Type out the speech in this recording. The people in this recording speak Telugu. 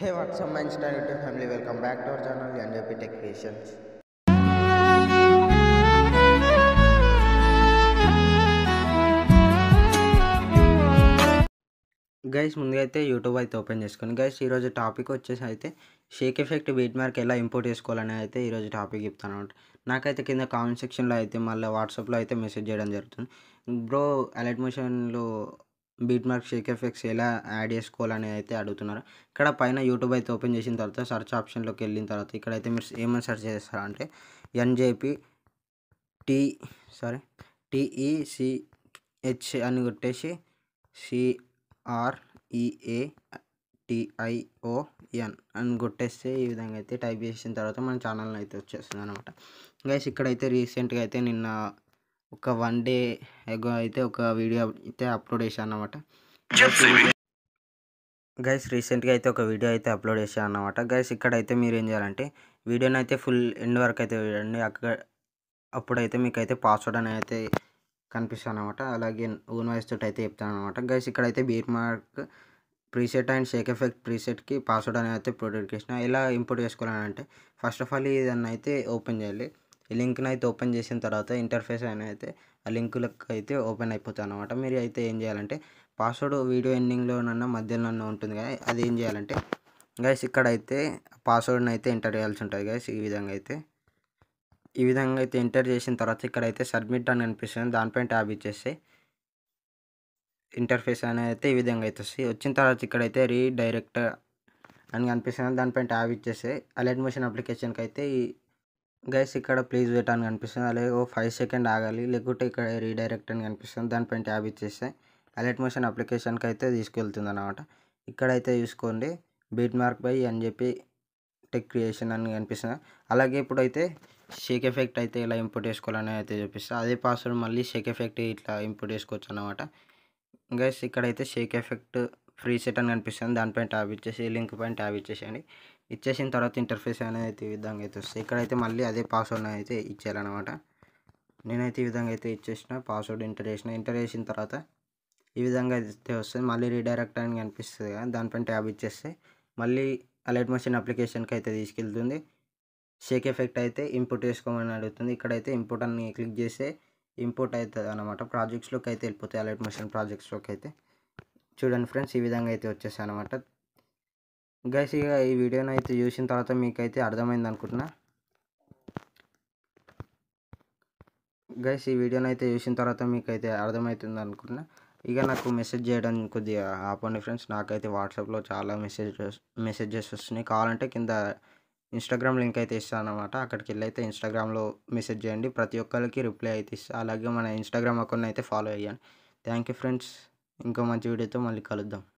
హే వాట్ సంబంధించిన Insta YouTube family welcome back to our channel అని చెప్పి టెక్ క్రియేషన్స్ గైస్ ముందుగా అయితే యూట్యూబ్ అయితే ఓపెన్ చేసుకుని గైస్ ఈరోజు టాపిక్ వచ్చేసి అయితే షేక్ ఎఫెక్ట్ బీట్ మార్క్ ఎలా ఇంపోర్ట్ చేసుకోవాలని అయితే ఈరోజు టాపిక్ చెప్తాను అనమాట నాకైతే కింద కామెంట్ సెక్షన్లో అయితే మళ్ళీ వాట్సాప్లో అయితే మెసేజ్ చేయడం జరుగుతుంది బ్రో అలర్ట్ మోషన్లో బీట్ మార్క్ షేక్ ఎఫెక్ట్స్ ఎలా యాడ్ చేసుకోవాలని అయితే అడుగుతున్నారు ఇక్కడ పైన యూట్యూబ్ అయితే ఓపెన్ చేసిన తర్వాత సర్చ్ ఆప్షన్లోకి వెళ్ళిన తర్వాత ఇక్కడైతే మీరు ఏమైనా సెర్చ్ చేస్తారంటే ఎన్జేపీ టీ సారీ టీఈసిహెచ్ అని కొట్టేసి సిఆర్ఈఏ టిఐఓఎన్ అని కొట్టేస్తే ఈ విధంగా అయితే టైప్ చేసిన తర్వాత మన ఛానల్ అయితే వచ్చేస్తుంది అనమాట గైస్ ఇక్కడైతే రీసెంట్గా అయితే నిన్న ఒక వన్ డే ఎగో అయితే ఒక వీడియో అయితే అప్లోడ్ చేశాను అనమాట గైస్ రీసెంట్గా అయితే ఒక వీడియో అయితే అప్లోడ్ చేశాను అనమాట గైస్ ఇక్కడైతే మీరు ఏం చేయాలంటే వీడియోని అయితే ఫుల్ ఎండ్ వరకు అయితే చూడండి అక్కడ అప్పుడైతే మీకు అయితే పాస్వర్డ్ అనేది అయితే కనిపిస్తాను అనమాట అలాగే ఓన్ వాయిస్ తోటి అయితే చెప్తాను అనమాట గైస్ ఇక్కడైతే beat mark preset and shake effect ప్రీసెట్కి పాస్వర్డ్ అనేది అయితే ప్రొడక్ట్ చేసిన ఎలా ఇంపోర్ట్ చేసుకోవాలని అంటే ఫస్ట్ ఆఫ్ ఆల్ ఇదన్నైతే అయితే ఓపెన్ చేయాలి ఈ లింక్ని అయితే ఓపెన్ చేసిన తర్వాత ఇంటర్ఫేస్ అయిన అయితే ఆ లింకులకు అయితే ఓపెన్ అయిపోతుంది అనమాట మీరు అయితే ఏం చేయాలంటే పాస్వర్డ్ వీడియో ఎండింగ్లోనన్నా మధ్యలోనన్నా ఉంటుంది కదా అది ఏం చేయాలంటే గైస్ ఇక్కడైతే పాస్వర్డ్ని అయితే ఎంటర్ చేయాల్సి ఉంటుంది గైస్ ఈ విధంగా అయితే ఈ విధంగా అయితే ఎంటర్ చేసిన తర్వాత ఇక్కడైతే సబ్మిట్ అని అనిపిస్తుంది దానిపైన ట్యాబ్ ఇచ్చేసి ఇంటర్ఫేస్ అనేది అయితే ఈ విధంగా అయితే వస్తుంది వచ్చిన తర్వాత ఇక్కడైతే డైరెక్ట్ అని కనిపిస్తుంది దానిపైన ట్యాబ్ ఇచ్చేసి అలెడ్మిషన్ అప్లికేషన్కి అయితే ఈ గైస్ ఇక్కడ ప్లీజ్ వెయిట్ అని కనిపిస్తుంది అలాగే ఓ ఫైవ్ సెకండ్ ఆగాలి లేకుంటే ఇక్కడ రీడైరెక్ట్ అని కనిపిస్తుంది దానిపైన ట్యాబ్ ఇచ్చేస్తే అలర్ట్ మోషన్ అప్లికేషన్కి అయితే తీసుకెళ్తుంది అనమాట ఇక్కడైతే చూసుకోండి బీట్ మార్క్ బై అని చెప్పి టెక్ క్రియేషన్ అని కనిపిస్తుంది అలాగే ఇప్పుడైతే షేక్ ఎఫెక్ట్ అయితే ఇలా ఇంపోర్ట్ చేసుకోవాలని అయితే చూపిస్తుంది అదే పాస్వర్డ్ మళ్ళీ షేక్ ఎఫెక్ట్ ఇట్లా ఇంపోర్ట్ చేసుకోవచ్చు అనమాట గైస్ ఇక్కడైతే షేక్ ఎఫెక్ట్ ఫ్రీ సెట్ అని కనిపిస్తుంది దానిపైన ట్యాబ్ ఇచ్చేసి లింక్ పైన ట్యాబ్ ఇచ్చేసేయండి ఇచ్చేసిన తర్వాత ఇంటర్ఫేస్ అనేది ఈ విధంగా అయితే వస్తుంది ఇక్కడైతే మళ్ళీ అదే పాస్వర్డ్ అయితే ఇచ్చేయాలన్నమాట నేనైతే ఈ విధంగా అయితే ఇచ్చేసిన పాస్వర్డ్ ఎంటర్ చేసిన ఎంటర్ చేసిన తర్వాత ఈ విధంగా అయితే వస్తుంది మళ్ళీ రీడైరెక్ట్ అని కనిపిస్తుంది కదా దానిపైన ట్యాబ్ ఇచ్చేస్తే మళ్ళీ అలైట్ మెషిన్ అప్లికేషన్కి అయితే తీసుకెళ్తుంది షేక్ ఎఫెక్ట్ అయితే ఇంపోర్ట్ చేసుకోమని అడుగుతుంది ఇక్కడైతే ఇంపోర్ట్ అని క్లిక్ చేస్తే ఇంపోర్ట్ అవుతుంది అనమాట ప్రాజెక్ట్స్లోకి అయితే వెళ్ళిపోతాయి అలైట్ మెషిన్ ప్రాజెక్ట్స్లోకి అయితే చూడండి ఫ్రెండ్స్ ఈ విధంగా అయితే వచ్చేసాయి అనమాట గైస్ ఇక ఈ వీడియోని అయితే చూసిన తర్వాత మీకైతే అర్థమైంది అనుకుంటున్నా గైస్ ఈ వీడియోని అయితే చూసిన తర్వాత మీకైతే అర్థమవుతుంది అనుకుంటున్నా ఇక నాకు మెసేజ్ చేయడం కొద్దిగా ఆపండి ఫ్రెండ్స్ నాకైతే వాట్సాప్లో చాలా మెసేజెస్ మెసేజెస్ వస్తున్నాయి కావాలంటే కింద ఇన్స్టాగ్రామ్ లింక్ అయితే ఇస్తాను అనమాట అక్కడికి వెళ్ళి అయితే ఇన్స్టాగ్రామ్లో మెసేజ్ చేయండి ప్రతి ఒక్కరికి రిప్లై అయితే ఇస్తాను అలాగే మన ఇన్స్టాగ్రామ్ అకౌంట్ అయితే ఫాలో అయ్యాను థ్యాంక్ యూ ఫ్రెండ్స్ ఇంకో మంచి వీడియోతో మళ్ళీ కలుద్దాం